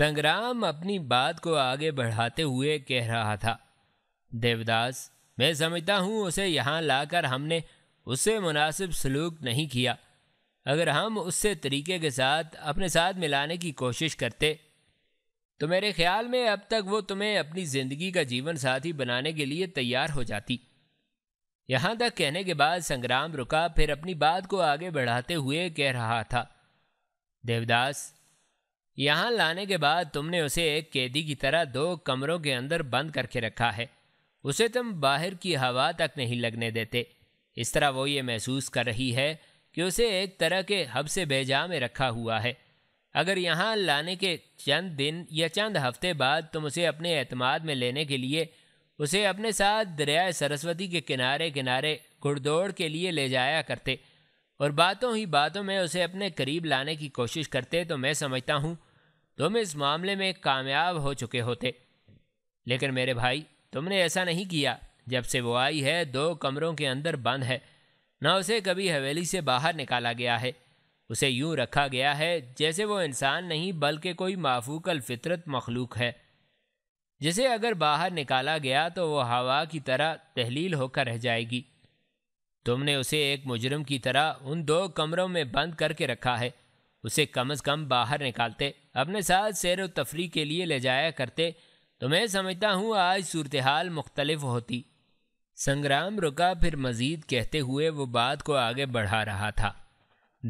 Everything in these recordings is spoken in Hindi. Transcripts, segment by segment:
संग्राम अपनी बात को आगे बढ़ाते हुए कह रहा था देवदास मैं समझता हूँ उसे यहाँ लाकर हमने उससे मुनासिब सलूक नहीं किया अगर हम उससे तरीके के साथ अपने साथ मिलाने की कोशिश करते तो मेरे ख्याल में अब तक वो तुम्हें अपनी ज़िंदगी का जीवन साथी बनाने के लिए तैयार हो जाती यहाँ तक कहने के बाद संग्राम रुका फिर अपनी बात को आगे बढ़ाते हुए कह रहा था देवदास यहाँ लाने के बाद तुमने उसे एक कैदी की तरह दो कमरों के अंदर बंद करके रखा है उसे तुम बाहर की हवा तक नहीं लगने देते इस तरह वो ये महसूस कर रही है कि उसे एक तरह के हब से बेजा में रखा हुआ है अगर यहाँ लाने के चंद दिन या चंद हफ्ते बाद तुम उसे अपने अतमाद में लेने के लिए उसे अपने साथ दरियाए सरस्वती के किनारे किनारे घुड़दौड़ के लिए ले जाया करते और बातों ही बातों में उसे अपने करीब लाने की कोशिश करते तो मैं समझता हूँ तुम इस मामले में कामयाब हो चुके होते लेकिन मेरे भाई तुमने ऐसा नहीं किया जब से वो आई है दो कमरों के अंदर बंद है ना उसे कभी हवेली से बाहर निकाला गया है उसे यूं रखा गया है जैसे वो इंसान नहीं बल्कि कोई माफूक फितरत मखलूक है जिसे अगर बाहर निकाला गया तो वो हवा की तरह तहलील होकर रह जाएगी तुमने उसे एक मुजरम की तरह उन दो कमरों में बंद करके रखा है उसे कम अज़ कम बाहर निकालते अपने साथ सैर व तफरी के लिए ले जाया करते तो मैं समझता हूँ आज सूरत हाल मुख्तलफ होती संग्राम रुका फिर मज़ीद कहते हुए वो बात को आगे बढ़ा रहा था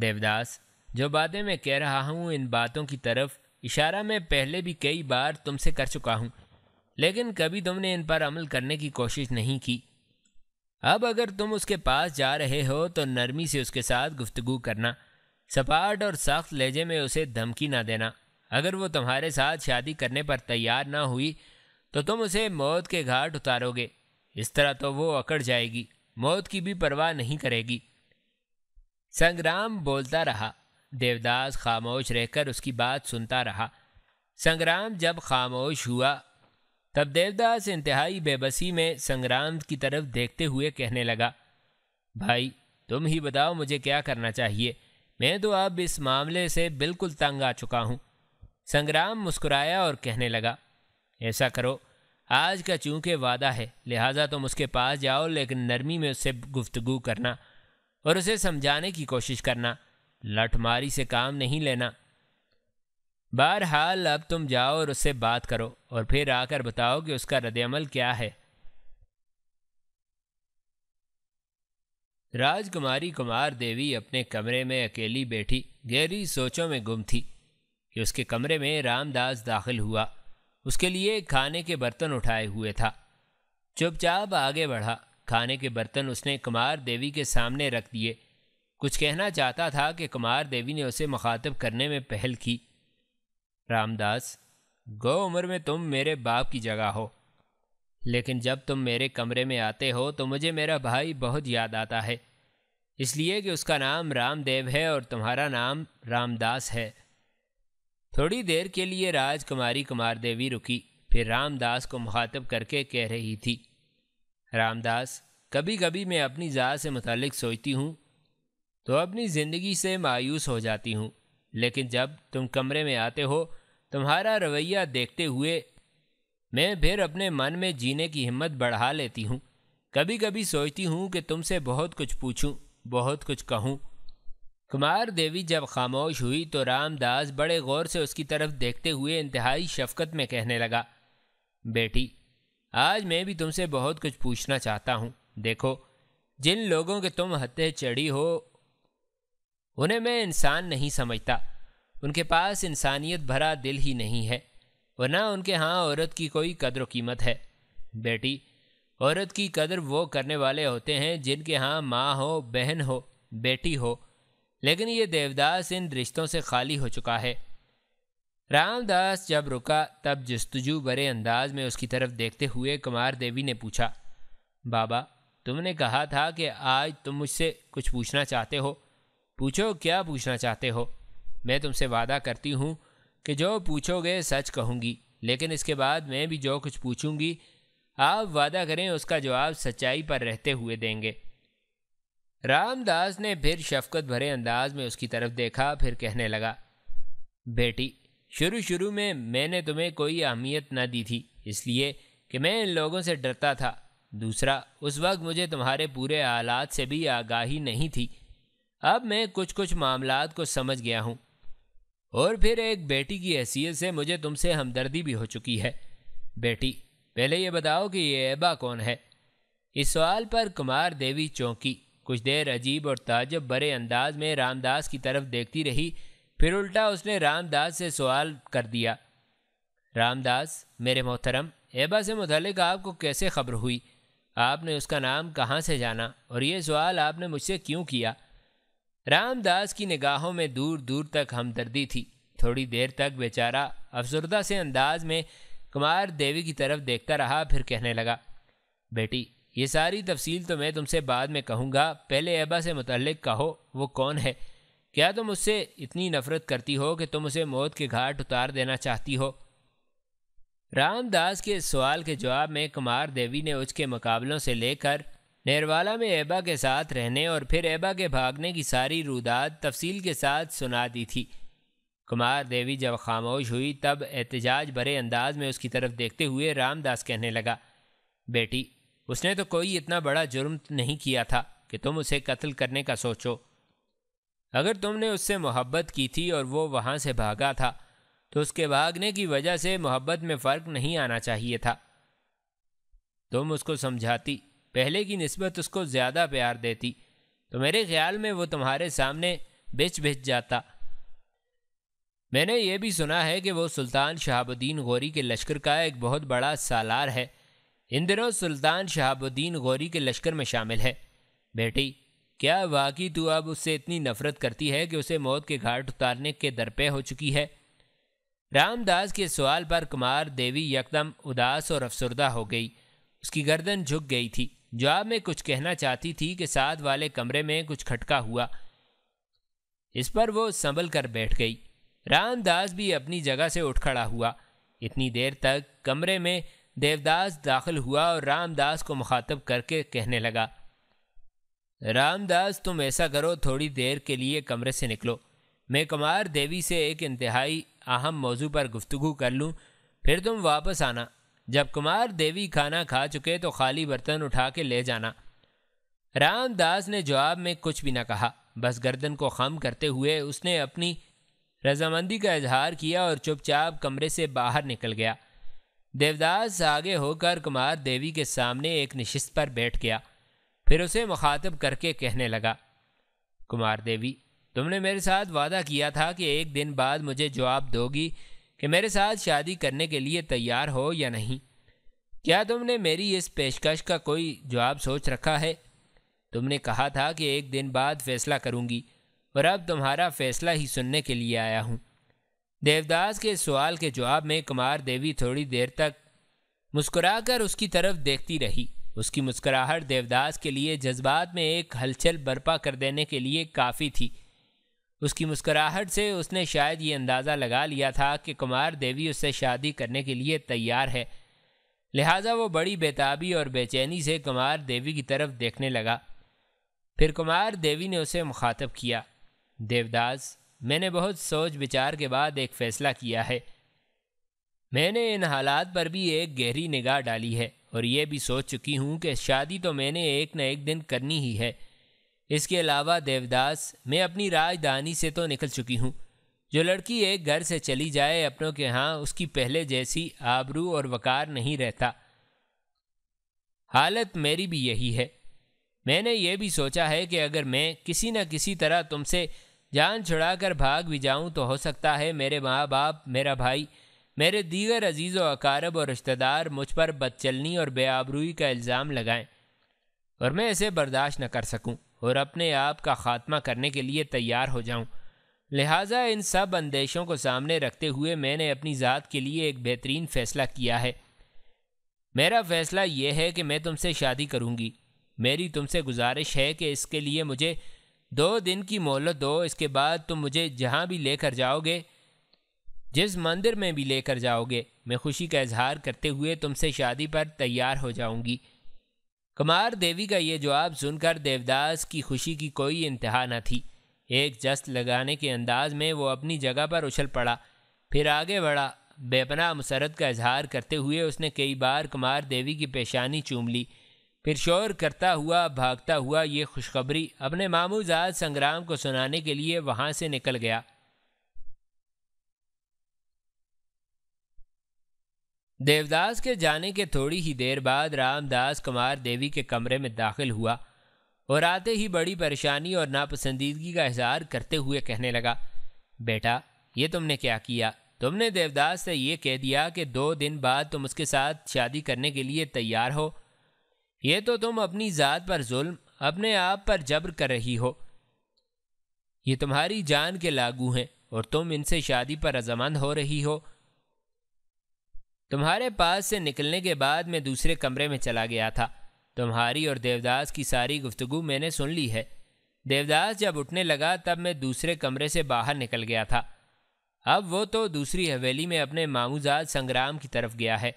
देवदास जो बातें मैं कह रहा हूँ इन बातों की तरफ इशारा मैं पहले भी कई बार तुमसे कर चुका हूँ लेकिन कभी तुमने इन पर अमल करने की कोशिश नहीं की अब अगर तुम उसके पास जा रहे हो तो नरमी से उसके साथ गुफ्तगु करना सपाट और सख्त लहजे में उसे धमकी ना देना अगर वो तुम्हारे साथ शादी करने पर तैयार ना हुई तो तुम उसे मौत के घाट उतारोगे इस तरह तो वो अकड़ जाएगी मौत की भी परवाह नहीं करेगी संग्राम बोलता रहा देवदास खामोश रहकर उसकी बात सुनता रहा संग्राम जब खामोश हुआ तब देवदास इंतहाई बेबसी में संग्राम की तरफ देखते हुए कहने लगा भाई तुम ही बताओ मुझे क्या करना चाहिए मैं तो अब इस मामले से बिल्कुल तंग आ चुका हूँ संग्राम मुस्कुराया और कहने लगा ऐसा करो आज का चूंकि वादा है लिहाजा तुम उसके पास जाओ लेकिन नरमी में उससे गुफ्तगु करना और उसे समझाने की कोशिश करना लठमारी से काम नहीं लेना बहरहाल अब तुम जाओ और उससे बात करो और फिर आकर बताओ कि उसका रद्दमल क्या है राजकुमारी कुमार देवी अपने कमरे में अकेली बैठी गहरी सोचों में गुम थी कि उसके कमरे में रामदास दाखिल हुआ उसके लिए खाने के बर्तन उठाए हुए था चुपचाप आगे बढ़ा खाने के बर्तन उसने कुमार देवी के सामने रख दिए कुछ कहना चाहता था कि कुमार देवी ने उसे मुखातब करने में पहल की रामदास गो उम्र में तुम मेरे बाप की जगह हो लेकिन जब तुम मेरे कमरे में आते हो तो मुझे मेरा भाई बहुत याद आता है इसलिए कि उसका नाम रामदेव है और तुम्हारा नाम रामदास है थोड़ी देर के लिए राजकुमारी कुमार देवी रुकी फिर रामदास को मुखातब करके कह रही थी रामदास कभी कभी मैं अपनी ज़ात से मुतलक सोचती हूँ तो अपनी ज़िंदगी से मायूस हो जाती हूँ लेकिन जब तुम कमरे में आते हो तुम्हारा रवैया देखते हुए मैं फिर अपने मन में जीने की हिम्मत बढ़ा लेती हूँ कभी कभी सोचती हूँ कि तुमसे बहुत कुछ पूछूँ बहुत कुछ कहूँ कुमार देवी जब खामोश हुई तो रामदास बड़े गौर से उसकी तरफ देखते हुए इंतहाई शफकत में कहने लगा बेटी आज मैं भी तुमसे बहुत कुछ पूछना चाहता हूँ देखो जिन लोगों के तुम हत्या चढ़ी हो उन्हें मैं इंसान नहीं समझता उनके पास इंसानियत भरा दिल ही नहीं है और ना उनके यहाँ औरत की कोई कदर कीमत है बेटी औरत की कदर वो करने वाले होते हैं जिनके यहाँ माँ हो बहन हो बेटी हो लेकिन ये देवदास इन रिश्तों से खाली हो चुका है रामदास जब रुका तब जस्तजू बड़े अंदाज में उसकी तरफ देखते हुए कुमार देवी ने पूछा बाबा तुमने कहा था कि आज तुम मुझसे कुछ पूछना चाहते हो पूछो क्या पूछना चाहते हो मैं तुमसे वादा करती हूँ कि जो पूछोगे सच कहूँगी लेकिन इसके बाद मैं भी जो कुछ पूछूँगी आप वादा करें उसका जवाब सच्चाई पर रहते हुए देंगे रामदास ने फिर शफकत भरे अंदाज में उसकी तरफ देखा फिर कहने लगा बेटी शुरू शुरू में मैंने तुम्हें कोई अहमियत न दी थी इसलिए कि मैं इन लोगों से डरता था दूसरा उस वक्त मुझे तुम्हारे पूरे हालात से भी आगाही नहीं थी अब मैं कुछ कुछ मामलात को समझ गया हूँ और फिर एक बेटी की हैसियत से मुझे तुमसे हमदर्दी भी हो चुकी है बेटी पहले ये बताओ कि ये ऐबा कौन है इस सवाल पर कुमार देवी चौंकी कुछ देर अजीब और ताजब बड़े अंदाज में रामदास की तरफ देखती रही फिर उल्टा उसने रामदास से सवाल कर दिया रामदास मेरे मोहतरम ऐबा से मुतलक आपको कैसे खबर हुई आपने उसका नाम कहाँ से जाना और ये सवाल आपने मुझसे क्यों किया रामदास की निगाहों में दूर दूर तक हमदर्दी थी थोड़ी देर तक बेचारा अफसरदा से अंदाज में कुमार देवी की तरफ देखता रहा फिर कहने लगा बेटी ये सारी तफसील तो मैं तुमसे बाद में कहूँगा पहले एबा से मुतलक कहो वो कौन है क्या तुम उससे इतनी नफ़रत करती हो कि तुम उसे मौत के घाट उतार देना चाहती हो रामदास के सवाल के जवाब में कुमार देवी ने उसके मुकाबलों से लेकर नेरवाला में ऐबा के साथ रहने और फिर ऐबा के भागने की सारी रुदात तफसील के साथ सुना दी थी कुमार देवी जब खामोश हुई तब एहतजाज भरे अंदाज में उसकी तरफ देखते हुए रामदास कहने लगा बेटी उसने तो कोई इतना बड़ा जुर्म नहीं किया था कि तुम उसे कत्ल करने का सोचो अगर तुमने उससे मोहब्बत की थी और वो वहाँ से भागा था तो उसके भागने की वजह से मोहब्बत में फ़र्क नहीं आना चाहिए था तुम उसको समझाती पहले की नस्बत उसको ज़्यादा प्यार देती तो मेरे ख्याल में वो तुम्हारे सामने बेच बेच जाता मैंने ये भी सुना है कि वो सुल्तान शहाबुद्दीन गौरी के लश्कर का एक बहुत बड़ा सालार है इन दिनों सुल्तान शहाबुद्दीन गौरी के लश्कर में शामिल है बेटी क्या वाकई तू अब उससे इतनी नफरत करती है कि उसे मौत के घाट उतारने के दरपे हो चुकी है रामदास के सवाल पर कुमार देवी यकदम उदास और अफसरदा हो गई उसकी गर्दन झुक गई थी जवाब में कुछ कहना चाहती थी कि साथ वाले कमरे में कुछ खटका हुआ इस पर वो संभल कर बैठ गई रामदास भी अपनी जगह से उठ खड़ा हुआ इतनी देर तक कमरे में देवदास दाखिल हुआ और रामदास को मुखातब करके कहने लगा रामदास तुम ऐसा करो थोड़ी देर के लिए कमरे से निकलो मैं कुमार देवी से एक इंतहाई अहम मौजू पर गुफ्तु कर लूँ फिर तुम वापस आना जब कुमार देवी खाना खा चुके तो खाली बर्तन उठा के ले जाना रामदास ने जवाब में कुछ भी ना कहा बस गर्दन को खम करते हुए उसने अपनी रजामंदी का इजहार किया और चुपचाप कमरे से बाहर निकल गया देवदास आगे होकर कुमार देवी के सामने एक नशिस्त पर बैठ गया फिर उसे मुखातब करके कहने लगा कुमार देवी तुमने मेरे साथ वादा किया था कि एक दिन बाद मुझे जवाब दोगी कि मेरे साथ शादी करने के लिए तैयार हो या नहीं क्या तुमने मेरी इस पेशकश का कोई जवाब सोच रखा है तुमने कहा था कि एक दिन बाद फैसला करूंगी और अब तुम्हारा फैसला ही सुनने के लिए आया हूँ देवदास के सवाल के जवाब में कुमार देवी थोड़ी देर तक मुस्कुराकर उसकी तरफ देखती रही उसकी मुस्कुराहट देवदास के लिए जज्बात में एक हलचल बर्पा कर देने के लिए काफ़ी थी उसकी मुस्कुराहट से उसने शायद ये अंदाज़ा लगा लिया था कि कुमार देवी उससे शादी करने के लिए तैयार है लिहाजा वो बड़ी बेताबी और बेचैनी से कुमार देवी की तरफ देखने लगा फिर कुमार देवी ने उसे मुखातब किया देवदास मैंने बहुत सोच विचार के बाद एक फ़ैसला किया है मैंने इन हालात पर भी एक गहरी निगाह डाली है और ये भी सोच चुकी हूँ कि शादी तो मैंने एक न एक दिन करनी ही है इसके अलावा देवदास मैं अपनी राजधानी से तो निकल चुकी हूँ जो लड़की एक घर से चली जाए अपनों के यहाँ उसकी पहले जैसी आबरू और वकार नहीं रहता हालत मेरी भी यही है मैंने ये भी सोचा है कि अगर मैं किसी न किसी तरह तुमसे जान छुड़ाकर भाग भी जाऊँ तो हो सकता है मेरे माँ बाप मेरा भाई मेरे दीगर अजीज़ व अकारब और रिश्तेदार मुझ पर बदचलनी और बेआबरूई का इल्ज़ाम लगाएं और मैं इसे बर्दाश्त न कर सकूं। और अपने आप का ख़ात्मा करने के लिए तैयार हो जाऊं। लिहाजा इन सब अंदेशों को सामने रखते हुए मैंने अपनी ज़ात के लिए एक बेहतरीन फ़ैसला किया है मेरा फ़ैसला यह है कि मैं तुमसे शादी करूँगी मेरी तुमसे गुजारिश है कि इसके लिए मुझे दो दिन की मोहलत दो इसके बाद तुम मुझे जहाँ भी लेकर जाओगे जिस मंदिर में भी लेकर जाओगे मैं खुशी का इजहार करते हुए तुमसे शादी पर तैयार हो जाऊंगी कुमार देवी का ये जवाब सुनकर देवदास की खुशी की कोई इंतहा न थी एक जस्त लगाने के अंदाज में वो अपनी जगह पर उछल पड़ा फिर आगे बढ़ा बेपना मुसरत का इजहार करते हुए उसने कई बार कुमार देवी की पेशानी चूम ली फिर शोर करता हुआ भागता हुआ ये खुशखबरी अपने मामूजाद संग्राम को सुनाने के लिए वहाँ से निकल गया देवदास के जाने के थोड़ी ही देर बाद रामदास कुमार देवी के कमरे में दाखिल हुआ और आते ही बड़ी परेशानी और नापसंदीदगी का इजहार करते हुए कहने लगा बेटा ये तुमने क्या किया तुमने देवदास से ये कह दिया कि दो दिन बाद तुम उसके साथ शादी करने के लिए तैयार हो ये तो तुम अपनी ज़ात पर जुल्म अपने आप पर जबर कर रही हो ये तुम्हारी जान के लागू हैं और तुम इनसे शादी पर रजामंद हो रही हो तुम्हारे पास से निकलने के बाद मैं दूसरे कमरे में चला गया था तुम्हारी और देवदास की सारी गुफ्तगु मैंने सुन ली है देवदास जब उठने लगा तब मैं दूसरे कमरे से बाहर निकल गया था अब वो तो दूसरी हवेली में अपने मामूजाद संग्राम की तरफ गया है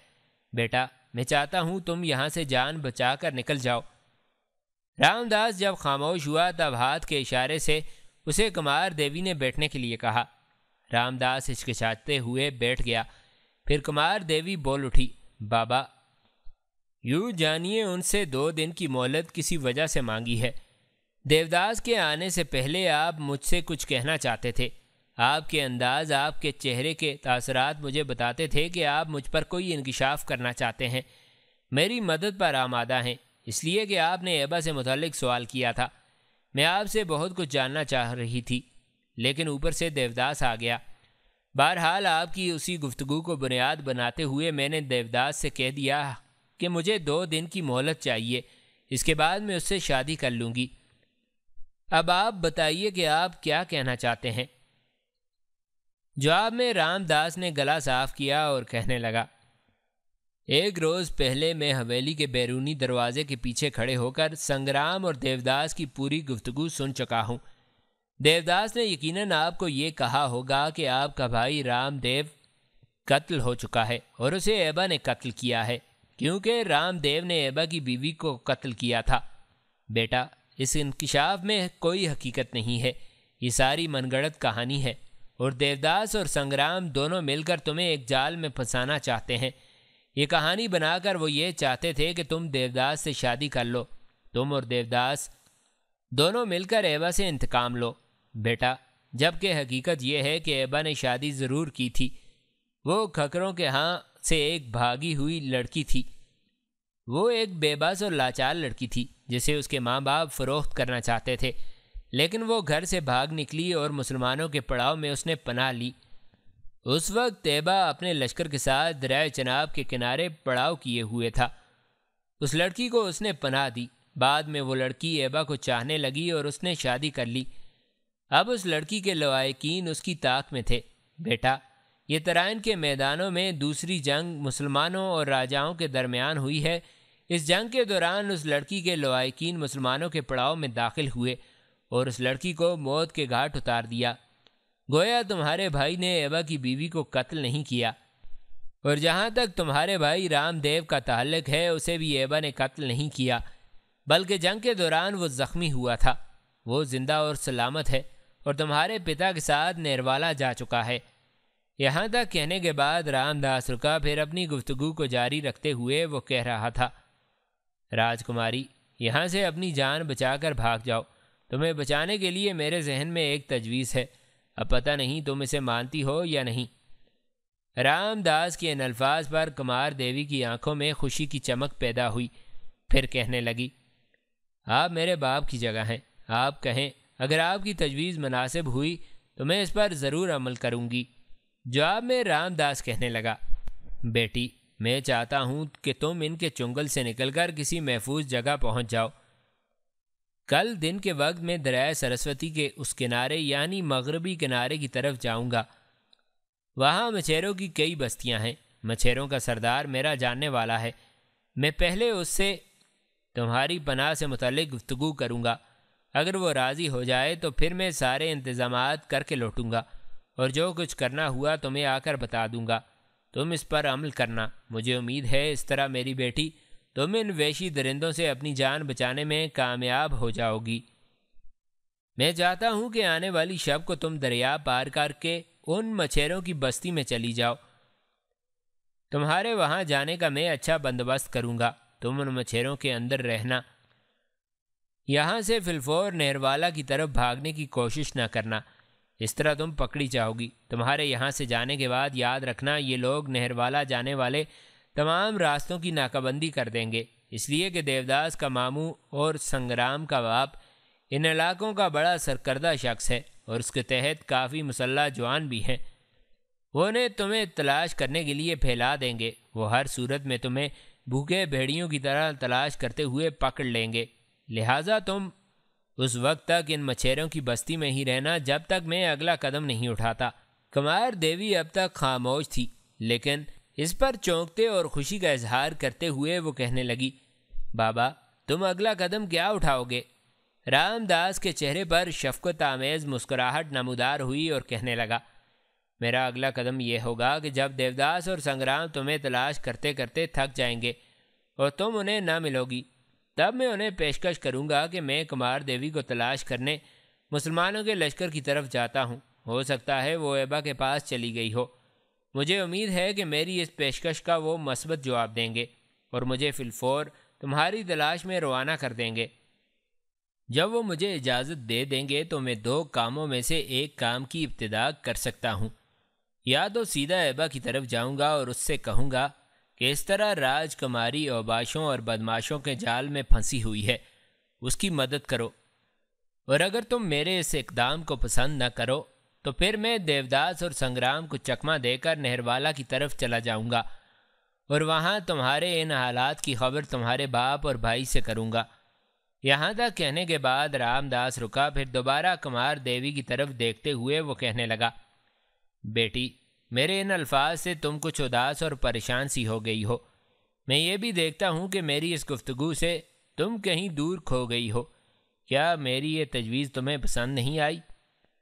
बेटा मैं चाहता हूँ तुम यहाँ से जान बचा कर निकल जाओ रामदास जब खामोश हुआ तब हाथ के इशारे से उसे कुमार देवी ने बैठने के लिए कहा रामदास हिचकिचाते हुए बैठ गया फिर कुमार देवी बोल उठी बाबा यूं जानिए उनसे दो दिन की मोहलत किसी वजह से मांगी है देवदास के आने से पहले आप मुझसे कुछ कहना चाहते थे आपके अंदाज आपके चेहरे के तासरात मुझे बताते थे कि आप मुझ पर कोई इंकशाफ करना चाहते हैं मेरी मदद पर आमादा हैं इसलिए कि आपने एबा से मुतलक सवाल किया था मैं आपसे बहुत कुछ जानना चाह रही थी लेकिन ऊपर से देवदास आ गया बहरहाल आपकी उसी गुफ्तगु को बुनियाद बनाते हुए मैंने देवदास से कह दिया कि मुझे दो दिन की मोहलत चाहिए इसके बाद मैं उससे शादी कर लूँगी अब आप बताइए कि आप क्या कहना चाहते हैं जवाब में रामदास ने गला साफ किया और कहने लगा एक रोज़ पहले मैं हवेली के बैरूनी दरवाजे के पीछे खड़े होकर संग्राम और देवदास की पूरी गुफ्तगु सुन चुका हूँ देवदास ने यकीनन आपको ये कहा होगा कि आपका भाई रामदेव कत्ल हो चुका है और उसे एबा ने कत्ल किया है क्योंकि रामदेव ने एबा की बीवी को कत्ल किया था बेटा इस इंकशाफ में कोई हकीकत नहीं है ये सारी मनगढ़ंत कहानी है और देवदास और संग्राम दोनों मिलकर तुम्हें एक जाल में फंसाना चाहते हैं ये कहानी बनाकर वो ये चाहते थे कि तुम देवदास से शादी कर लो तुम और देवदास दोनों मिलकर ऐबा से इंतकाम लो बेटा जबकि हकीकत यह है कि एबा ने शादी ज़रूर की थी वो खकरों के हाँ से एक भागी हुई लड़की थी वो एक बेबस और लाचार लड़की थी जिसे उसके माँ बाप फ़रोख्त करना चाहते थे लेकिन वो घर से भाग निकली और मुसलमानों के पड़ाव में उसने पना ली उस वक्त तेबा अपने लश्कर के साथ दरिया चनाब के किनारे पड़ाव किए हुए था उस लड़की को उसने पना दी बाद में वो लड़की एबा को चाहने लगी और उसने शादी कर ली अब उस लड़की के लवाकिन उसकी ताक में थे बेटा ये तराइन के मैदानों में दूसरी जंग मुसलमानों और राजाओं के दरमियान हुई है इस जंग के दौरान उस लड़की के लवाकिन मुसलमानों के पड़ाव में दाखिल हुए और उस लड़की को मौत के घाट उतार दिया गोया तुम्हारे भाई ने एबा की बीवी को कत्ल नहीं किया और जहाँ तक तुम्हारे भाई रामदेव का तहलक है उसे भी एबा ने कत्ल नहीं किया बल्कि जंग के दौरान वो ज़ख्मी हुआ था वो ज़िंदा और सलामत है और तुम्हारे पिता के साथ निर्वाला जा चुका है यहाँ तक कहने के बाद रामदास रुका फिर अपनी गुफ्तगु को जारी रखते हुए वो कह रहा था राजकुमारी यहाँ से अपनी जान बचाकर भाग जाओ तुम्हें बचाने के लिए मेरे जहन में एक तजवीज़ है अब पता नहीं तुम इसे मानती हो या नहीं रामदास के इन अल्फाज पर कुमार देवी की आंखों में खुशी की चमक पैदा हुई फिर कहने लगी आप मेरे बाप की जगह हैं आप कहें अगर आपकी तजवीज़ मुनासिब हुई तो मैं इस पर ज़रूर अमल करूँगी जवाब में रामदास कहने लगा बेटी मैं चाहता हूँ कि तुम इनके चुंगल से निकलकर किसी महफूज जगह पहुँच जाओ कल दिन के वक्त मैं दरिया सरस्वती के उस किनारे यानी मगरबी किनारे की तरफ जाऊँगा वहाँ मछेरों की कई बस्तियाँ हैं मछेरों का सरदार मेरा जानने वाला है मैं पहले उससे तुम्हारी पनाह से मुतल गुफ्तु करूँगा अगर वो राज़ी हो जाए तो फिर मैं सारे इंतज़ाम करके लौटूंगा और जो कुछ करना हुआ तो मैं आकर बता दूंगा तुम इस पर अमल करना मुझे उम्मीद है इस तरह मेरी बेटी तुम इन वैशी दरिंदों से अपनी जान बचाने में कामयाब हो जाओगी मैं चाहता हूँ कि आने वाली शब को तुम दरिया पार करके उन मछेरों की बस्ती में चली जाओ तुम्हारे वहाँ जाने का मैं अच्छा बंदोबस्त करूँगा तुम उन मछेरों के अंदर रहना यहाँ से फिलफोर नेहरवाला की तरफ भागने की कोशिश न करना इस तरह तुम पकड़ी जाओगी तुम्हारे यहाँ से जाने के बाद याद रखना ये लोग नेहरवाला जाने वाले तमाम रास्तों की नाकाबंदी कर देंगे इसलिए कि देवदास का मामू और संग्राम का बाप इन इलाकों का बड़ा सरकर्दा शख्स है और उसके तहत काफ़ी मुसल्ला जवान भी हैं उन्हें तुम्हें तलाश करने के लिए फैला देंगे वो हर सूरत में तुम्हें भूखे भेड़ियों की तरह तलाश करते हुए पकड़ लेंगे लिहाजा तुम उस वक्त तक इन मछेरों की बस्ती में ही रहना जब तक मैं अगला कदम नहीं उठाता कुमार देवी अब तक खामोश थी लेकिन इस पर चौंकते और खुशी का इजहार करते हुए वो कहने लगी बाबा तुम अगला कदम क्या उठाओगे रामदास के चेहरे पर शफकत आमेज़ मुस्कुराहट नमदार हुई और कहने लगा मेरा अगला कदम यह होगा कि जब देवदास और संग्राम तुम्हें तलाश करते करते थक जाएंगे और तुम उन्हें ना मिलोगी तब मैं उन्हें पेशकश करूंगा कि मैं कुमार देवी को तलाश करने मुसलमानों के लश्कर की तरफ जाता हूं। हो सकता है वो एबा के पास चली गई हो मुझे उम्मीद है कि मेरी इस पेशकश का वो मस्बत जवाब देंगे और मुझे फिलफोर तुम्हारी तलाश में रवाना कर देंगे जब वो मुझे इजाज़त दे देंगे तो मैं दो कामों में से एक काम की इब्तदा कर सकता हूँ या तो सीधा एबा की तरफ जाऊँगा और उससे कहूँगा इस तरह राजकुमारी औबाशों और बदमाशों के जाल में फंसी हुई है उसकी मदद करो और अगर तुम मेरे इस इकदाम को पसंद न करो तो फिर मैं देवदास और संग्राम को चकमा देकर नहरवाला की तरफ चला जाऊंगा और वहाँ तुम्हारे इन हालात की खबर तुम्हारे बाप और भाई से करूँगा यहाँ तक कहने के बाद रामदास रुका फिर दोबारा कुमार देवी की तरफ देखते हुए वो कहने लगा बेटी मेरे इन अल्फाज से तुम कुछ उदास और परेशान सी हो गई हो मैं ये भी देखता हूँ कि मेरी इस गुफ्तगु से तुम कहीं दूर खो गई हो क्या मेरी ये तजवीज़ तुम्हें पसंद नहीं आई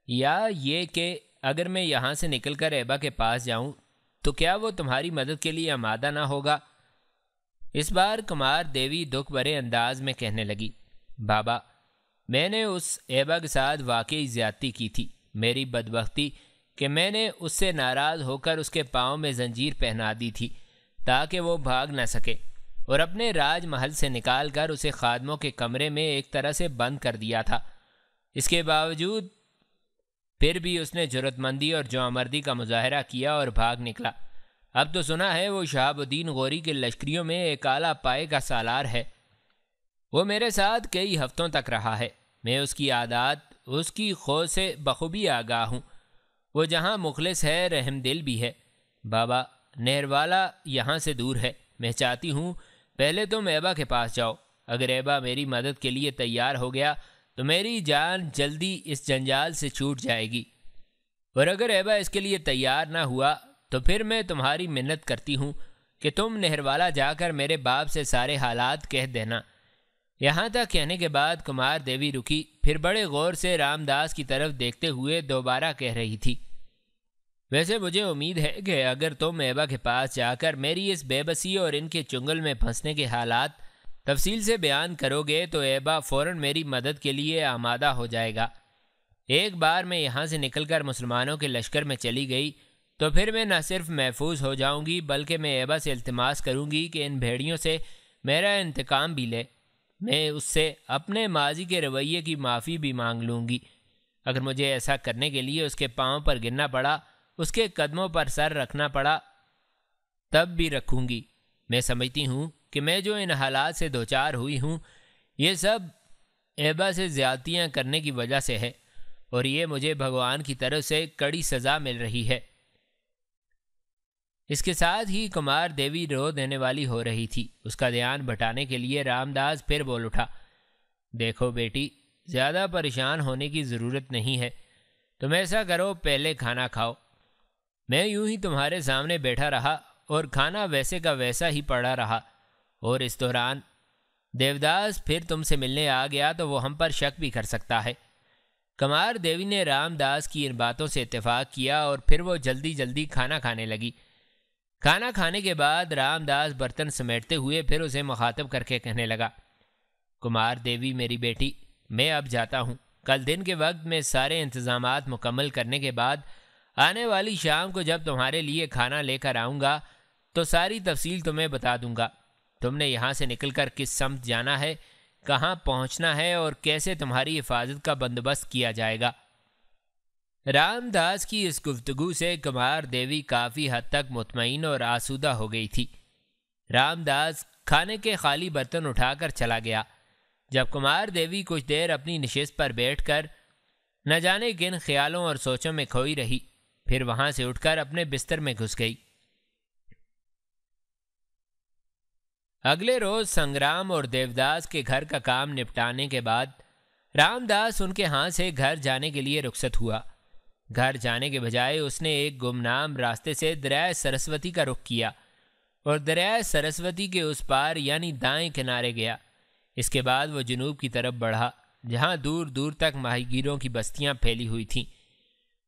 या ये कि अगर मैं यहाँ से निकल कर एबा के पास जाऊँ तो क्या वो तुम्हारी मदद के लिए आमादा ना होगा इस बार कुमार देवी दुख भरे अंदाज में कहने लगी बाबा मैंने उस एबा के साथ वाकई ज़्यादती की थी मेरी बदबख्ती कि मैंने उससे नाराज़ होकर उसके पाँव में जंजीर पहना दी थी ताकि वो भाग न सके और अपने राजमहल से निकाल कर उसे खादमों के कमरे में एक तरह से बंद कर दिया था इसके बावजूद फिर भी उसने जरूरतमंदी और जौमर्दी का मुजाहरा किया और भाग निकला अब तो सुना है वो शहाबुद्दीन गौरी के लश्करियों में एक आला पाए का सालार है वो मेरे साथ कई हफ्तों तक रहा है मैं उसकी आदात उसकी खो से बखूबी आगाह हूँ वो जहाँ मुखलिस है रहमदिल भी है बाबा नहरवाला यहाँ से दूर है मैं चाहती हूँ पहले तुम ऐबा के पास जाओ अगर ऐबा मेरी मदद के लिए तैयार हो गया तो मेरी जान जल्दी इस जंजाल से छूट जाएगी और अगर ऐबा इसके लिए तैयार ना हुआ तो फिर मैं तुम्हारी मिन्नत करती हूँ कि तुम नहरवाला जाकर मेरे बाप से सारे हालात कह देना यहाँ तक कहने के बाद कुमार देवी रुकी फिर बड़े गौर से रामदास की तरफ देखते हुए दोबारा कह रही थी वैसे मुझे उम्मीद है कि अगर तुम एबा के पास जाकर मेरी इस बेबसी और इनके चुंगल में फंसने के हालात तफसील से बयान करोगे तो एबा फ़ौर मेरी मदद के लिए आमादा हो जाएगा एक बार मैं यहाँ से निकलकर मुसलमानों के लश्कर में चली गई तो फिर मैं न सिर्फ महफूज हो जाऊँगी बल्कि मैं एबा से अल्तमास करूँगी कि इन भेड़ियों से मेरा इंतकाम भी ले मैं उससे अपने माजी के रवैये की माफ़ी भी मांग लूँगी अगर मुझे ऐसा करने के लिए उसके पाँव पर गिरना पड़ा उसके कदमों पर सर रखना पड़ा तब भी रखूँगी मैं समझती हूँ कि मैं जो इन हालात से दो चार हुई हूँ ये सब एबा से ज़्यादतियाँ करने की वजह से है और ये मुझे भगवान की तरफ से कड़ी सज़ा मिल रही है इसके साथ ही कुमार देवी रो देने वाली हो रही थी उसका ध्यान भटाने के लिए रामदास फिर बोल उठा देखो बेटी ज़्यादा परेशान होने की ज़रूरत नहीं है तुम ऐसा करो पहले खाना खाओ मैं यूं ही तुम्हारे सामने बैठा रहा और खाना वैसे का वैसा ही पड़ा रहा और इस दौरान देवदास फिर तुमसे मिलने आ गया तो वो हम पर शक भी कर सकता है कमार देवी ने रामदास की इन बातों से इतफाक़ किया और फिर वो जल्दी जल्दी खाना खाने लगी खाना खाने के बाद रामदास बर्तन समेटते हुए फिर उसे मुखातब करके कहने लगा कुमार देवी मेरी बेटी मैं अब जाता हूँ कल दिन के वक्त में सारे इंतज़ाम मुकम्मल करने के बाद आने वाली शाम को जब तुम्हारे लिए खाना लेकर आऊँगा तो सारी तफसील तुम्हें बता दूंगा तुमने यहाँ से निकलकर किस समत जाना है कहाँ पहुँचना है और कैसे तुम्हारी हिफाजत का बंदोबस्त किया जाएगा रामदास की इस गुफ्तगु से कुमार देवी काफ़ी हद तक मुतमिन और आसूदा हो गई थी रामदास खाने के खाली बर्तन उठाकर चला गया जब कुमार देवी कुछ देर अपनी नशस्त पर बैठकर न जाने किन ख्यालों और सोचों में खोई रही फिर वहां से उठकर अपने बिस्तर में घुस गई अगले रोज संग्राम और देवदास के घर का काम निपटाने के बाद रामदास उनके हाथ से घर जाने के लिए रुखसत हुआ घर जाने के बजाय उसने एक गुमनाम रास्ते से दरिया सरस्वती का रुख किया और दरिया सरस्वती के उस पार यानी दाएं किनारे गया इसके बाद वह जनूब की तरफ बढ़ा जहाँ दूर दूर तक माहिगीरों की बस्तियाँ फैली हुई थीं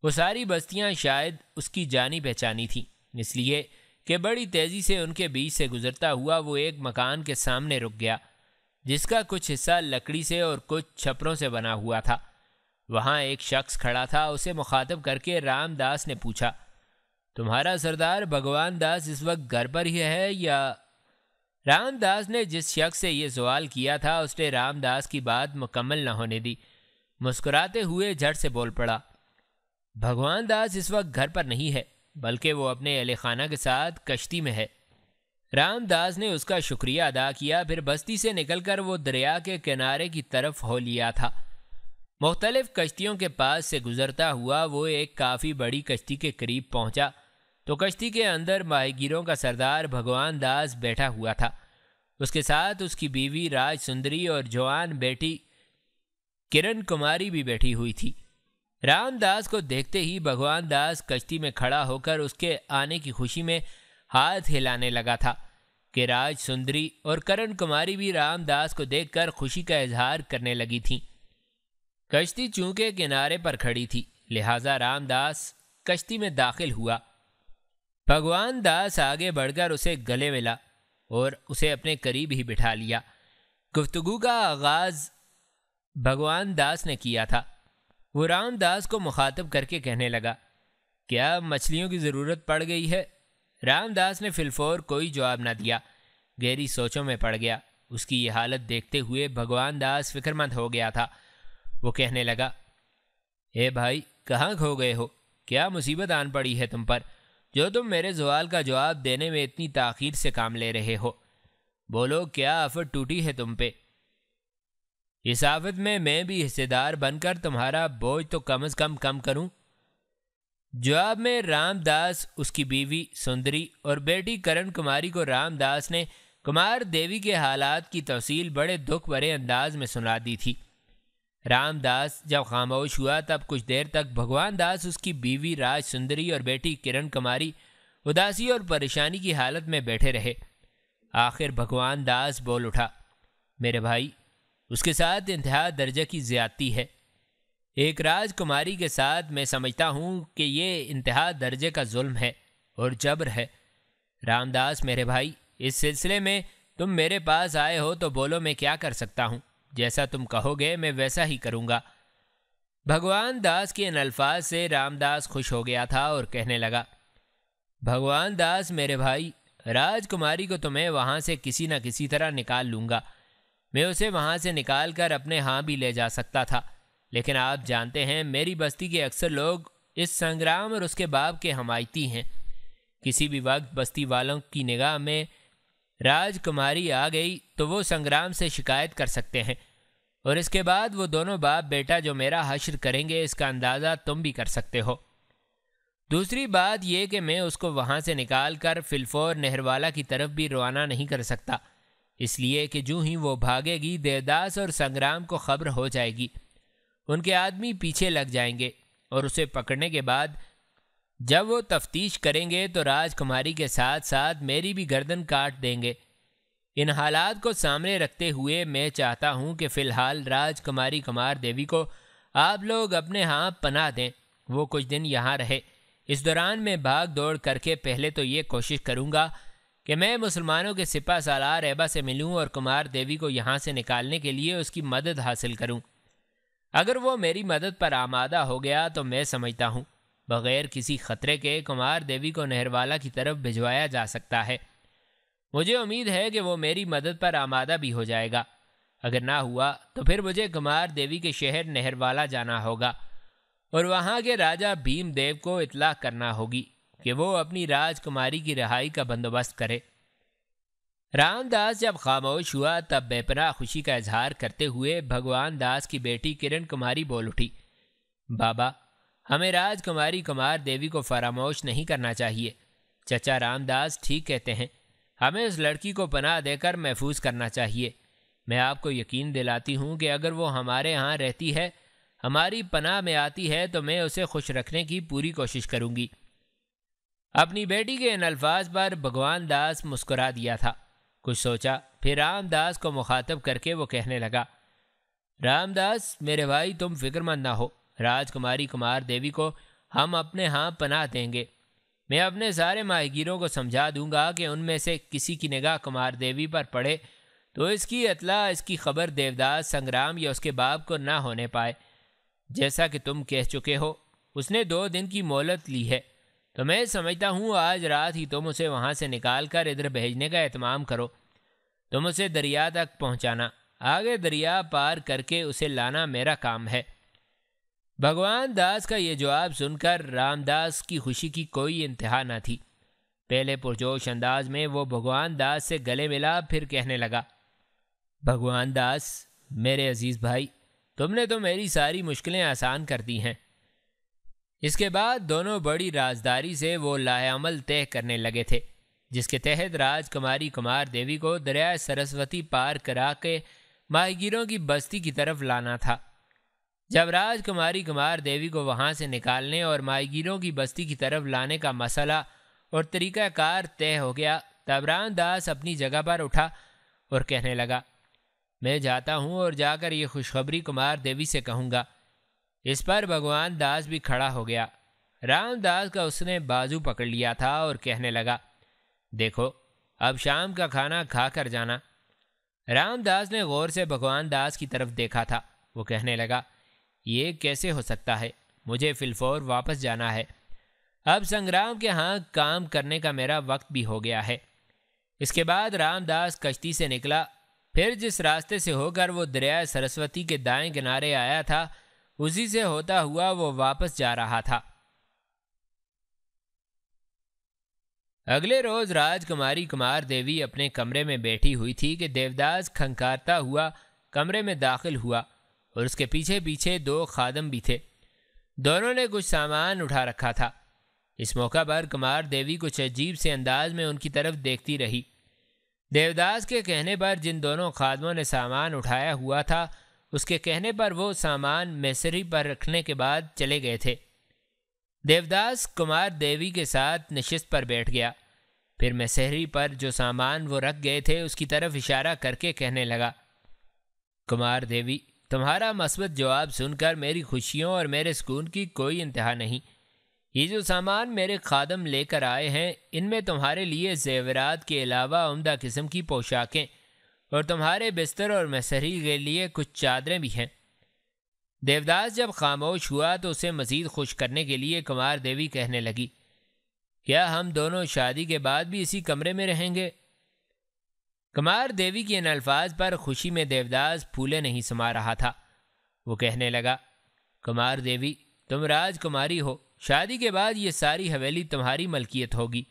वो सारी बस्तियाँ शायद उसकी जानी पहचानी थीं इसलिए कि बड़ी तेज़ी से उनके बीच से गुजरता हुआ वो एक मकान के सामने रुक गया जिसका कुछ हिस्सा लकड़ी से और कुछ छपरों से बना हुआ था वहाँ एक शख्स खड़ा था उसे मुखातब करके रामदास ने पूछा तुम्हारा सरदार भगवान दास इस वक्त घर पर ही है या रामदास ने जिस शख्स से ये सवाल किया था उसने रामदास की बात मुकम्मल न होने दी मुस्कुराते हुए झट से बोल पड़ा भगवान दास इस वक्त घर पर नहीं है बल्कि वो अपने अली खाना के साथ कश्ती में है रामदास ने उसका शुक्रिया अदा किया फिर बस्ती से निकलकर वो दरिया के किनारे की तरफ हो लिया था मुख्तलिफ कश्तियों के पास से गुजरता हुआ वो एक काफ़ी बड़ी कश्ती के करीब पहुंचा तो कश्ती के अंदर माहगीरों का सरदार भगवान दास बैठा हुआ था उसके साथ उसकी बीवी राज सुंदरी और जवान बेटी किरण कुमारी भी बैठी हुई थी रामदास को देखते ही भगवान दास कश्ती में खड़ा होकर उसके आने की खुशी में हाथ हिलाने लगा था कि राज सुंदरी और करण कुमारी भी रामदास को देखकर खुशी का इजहार करने लगी थीं कश्ती चूंके किनारे पर खड़ी थी लिहाजा रामदास कश्ती में दाखिल हुआ भगवान दास आगे बढ़कर उसे गले मिला और उसे अपने करीब ही बिठा लिया गुफ्तगु का आगाज़ भगवान दास ने किया था वो रामदास को मुखातब करके कहने लगा क्या मछलियों की ज़रूरत पड़ गई है रामदास ने फिलफोर कोई जवाब ना दिया गहरी सोचों में पड़ गया उसकी ये हालत देखते हुए भगवान दास फिक्रमंद हो गया था वो कहने लगा हे भाई कहाँ खो गए हो क्या मुसीबत आन पड़ी है तुम पर जो तुम मेरे सवाल का जवाब देने में इतनी ताखीर से काम ले रहे हो बोलो क्या आफत टूटी है तुम पे इस आफत में मैं भी हिस्सेदार बनकर तुम्हारा बोझ तो कम अज कम कम करूं जवाब में रामदास उसकी बीवी सुंदरी और बेटी करण कुमारी को रामदास ने कुमार देवी के हालात की तफसील बड़े दुख भरे अंदाज में सुना दी थी रामदास जब खामोश हुआ तब कुछ देर तक भगवान दास उसकी बीवी राज सुंदरी और बेटी किरण कुमारी उदासी और परेशानी की हालत में बैठे रहे आखिर भगवान दास बोल उठा मेरे भाई उसके साथ इंतहा दर्जे की ज्यादती है एक राजकुमारी के साथ मैं समझता हूँ कि ये इंतहा दर्जे का जुल्म है और जबर है रामदास मेरे भाई इस सिलसिले में तुम मेरे पास आए हो तो बोलो मैं क्या कर सकता हूँ जैसा तुम कहोगे मैं वैसा ही करूँगा भगवान दास के इन अल्फाज से रामदास खुश हो गया था और कहने लगा भगवान दास मेरे भाई राजकुमारी को तुम्हें तो वहाँ से किसी न किसी तरह निकाल लूँगा मैं उसे वहाँ से निकाल कर अपने हाँ भी ले जा सकता था लेकिन आप जानते हैं मेरी बस्ती के अक्सर लोग इस संग्राम और उसके बाप के हमायती हैं किसी भी वक्त बस्ती वालों की निगाह में राजकुमारी आ गई तो वो संग्राम से शिकायत कर सकते हैं और इसके बाद वो दोनों बाप बेटा जो मेरा हश्र करेंगे इसका अंदाज़ा तुम भी कर सकते हो दूसरी बात यह कि मैं उसको वहाँ से निकाल कर फिलफोर नहरवाला की तरफ भी रवाना नहीं कर सकता इसलिए कि जूँ ही वो भागेगी देवदास और संग्राम को खबर हो जाएगी उनके आदमी पीछे लग जाएंगे और उसे पकड़ने के बाद जब वो तफ्तीश करेंगे तो राजकुमारी के साथ साथ मेरी भी गर्दन काट देंगे इन हालात को सामने रखते हुए मैं चाहता हूँ कि फ़िलहाल राजकुमारी कुमार देवी को आप लोग अपने हाथ पना दें वो कुछ दिन यहाँ रहे इस दौरान मैं भाग दौड़ करके पहले तो ये कोशिश करूँगा कि मैं मुसलमानों के सिपा सालार एबा से मिलूँ और कुमार देवी को यहाँ से निकालने के लिए उसकी मदद हासिल करूँ अगर वो मेरी मदद पर आमादा हो गया तो मैं समझता हूँ बगैर किसी खतरे के कुमार देवी को नहरवाला की तरफ भिजवाया जा सकता है मुझे उम्मीद है कि वो मेरी मदद पर आमादा भी हो जाएगा अगर ना हुआ तो फिर मुझे कुमार देवी के शहर नहरवाला जाना होगा और वहाँ के राजा भीमदेव को इतला करना होगी कि वो अपनी राजकुमारी की रिहाई का बंदोबस्त करे रामदास जब खामोश हुआ तब बेपना खुशी का इजहार करते हुए भगवान दास की बेटी किरण कुमारी बोल उठी बाबा हमें राजकुमारी कुमार देवी को फरामोश नहीं करना चाहिए चचा रामदास ठीक कहते हैं हमें उस लड़की को पनाह देकर महफूज करना चाहिए मैं आपको यकीन दिलाती हूँ कि अगर वो हमारे यहाँ रहती है हमारी पनाह में आती है तो मैं उसे खुश रखने की पूरी कोशिश करूँगी अपनी बेटी के इन अल्फाज पर भगवान दास मुस्कुरा दिया था कुछ सोचा फिर रामदास को मुखातब करके वो कहने लगा रामदास मेरे भाई तुम फिक्रमंद ना हो राजकुमारी कुमार देवी को हम अपने हाँ पना देंगे मैं अपने सारे माहगीरों को समझा दूंगा कि उनमें से किसी की निगाह कुमार देवी पर पड़े तो इसकी अतला इसकी खबर देवदास संग्राम या उसके बाप को ना होने पाए जैसा कि तुम कह चुके हो उसने दो दिन की मोहलत ली है तो मैं समझता हूँ आज रात ही तुम उसे वहाँ से निकाल कर इधर भेजने का अहतमाम करो तुम उसे दरिया तक पहुँचाना आगे दरिया पार करके उसे लाना मेरा काम है भगवान दास का ये जवाब सुनकर रामदास की खुशी की कोई इंतहा ना थी पहले पुरजोश अंदाज में वो भगवान दास से गले मिला फिर कहने लगा भगवान दास मेरे अजीज़ भाई तुमने तो मेरी सारी मुश्किलें आसान कर दी हैं इसके बाद दोनों बड़ी राजदारी से वो लायामल तय करने लगे थे जिसके तहत राजकुमारी कुमार देवी को दरिया सरस्वती पार करा के माहगीरों की बस्ती की तरफ लाना था जब राजकुमारी कुमार देवी को वहाँ से निकालने और माहगीरों की बस्ती की तरफ लाने का मसला और तरीकाकार तय हो गया तब रामदास अपनी जगह पर उठा और कहने लगा मैं जाता हूँ और जाकर ये खुशखबरी कुमार देवी से कहूँगा इस पर भगवान दास भी खड़ा हो गया रामदास का उसने बाजू पकड़ लिया था और कहने लगा देखो अब शाम का खाना खा कर जाना रामदास ने गौर से भगवान दास की तरफ देखा था वो कहने लगा ये कैसे हो सकता है मुझे फिलफोर वापस जाना है अब संग्राम के यहाँ काम करने का मेरा वक्त भी हो गया है इसके बाद रामदास कश्ती से निकला फिर जिस रास्ते से होकर वो दरिया सरस्वती के दाएं किनारे आया था उसी से होता हुआ वो वापस जा रहा था अगले रोज राजकुमारी कुमार देवी अपने कमरे में बैठी हुई थी कि देवदास खंकारता हुआ कमरे में दाखिल हुआ और उसके पीछे पीछे दो खादम भी थे दोनों ने कुछ सामान उठा रखा था इस मौका पर कुमार देवी कुछ अजीब से अंदाज में उनकी तरफ देखती रही देवदास के कहने पर जिन दोनों खादमों ने सामान उठाया हुआ था उसके कहने पर वो सामान मैसरी पर रखने के बाद चले गए थे देवदास कुमार देवी के साथ नशिस्त पर बैठ गया फिर मैसहरी पर जो सामान वो रख गए थे उसकी तरफ इशारा करके कहने लगा कुमार देवी तुम्हारा मस्बत जवाब सुनकर मेरी खुशियों और मेरे सुकून की कोई इंतहा नहीं ये जो सामान मेरे खादम लेकर आए हैं इनमें तुम्हारे लिए जेवरात के अलावा उमदा किस्म की पोशाकें और तुम्हारे बिस्तर और मसहरी के लिए कुछ चादरें भी हैं देवदास जब खामोश हुआ तो उसे मज़ीद खुश करने के लिए कुमार देवी कहने लगी क्या हम दोनों शादी के बाद भी इसी कमरे में रहेंगे कुमार देवी के इन अल्फाज पर खुशी में देवदास फूले नहीं समा रहा था वो कहने लगा कुमार देवी तुम राजकुमारी हो शादी के बाद ये सारी हवेली तुम्हारी मलकियत होगी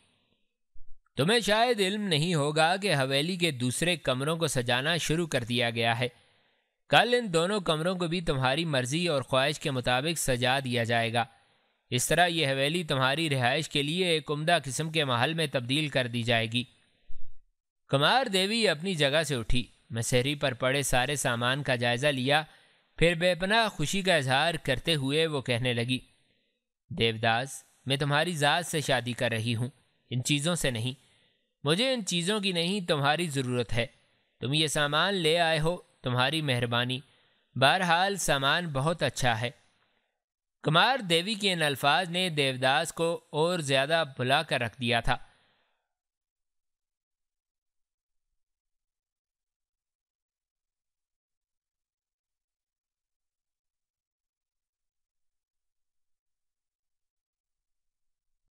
तुम्हें शायद इल्म नहीं होगा कि हवेली के दूसरे कमरों को सजाना शुरू कर दिया गया है कल इन दोनों कमरों को भी तुम्हारी मर्जी और ख्वाहिश के मुताबिक सजा दिया जाएगा इस तरह यह हवेली तुम्हारी रिहाइश के लिए एक उमदा किस्म के महल में तब्दील कर दी जाएगी कुमार देवी अपनी जगह से उठी मसहरी पर पड़े सारे सामान का जायज़ा लिया फिर बेपना खुशी का इजहार करते हुए वो कहने लगी देवदास मैं तुम्हारी ज़ात से शादी कर रही हूँ इन चीज़ों से नहीं मुझे इन चीज़ों की नहीं तुम्हारी ज़रूरत है तुम ये सामान ले आए हो तुम्हारी मेहरबानी बहरहाल सामान बहुत अच्छा है कुमार देवी के इन अल्फाज ने देवदास को और ज़्यादा भुला कर रख दिया था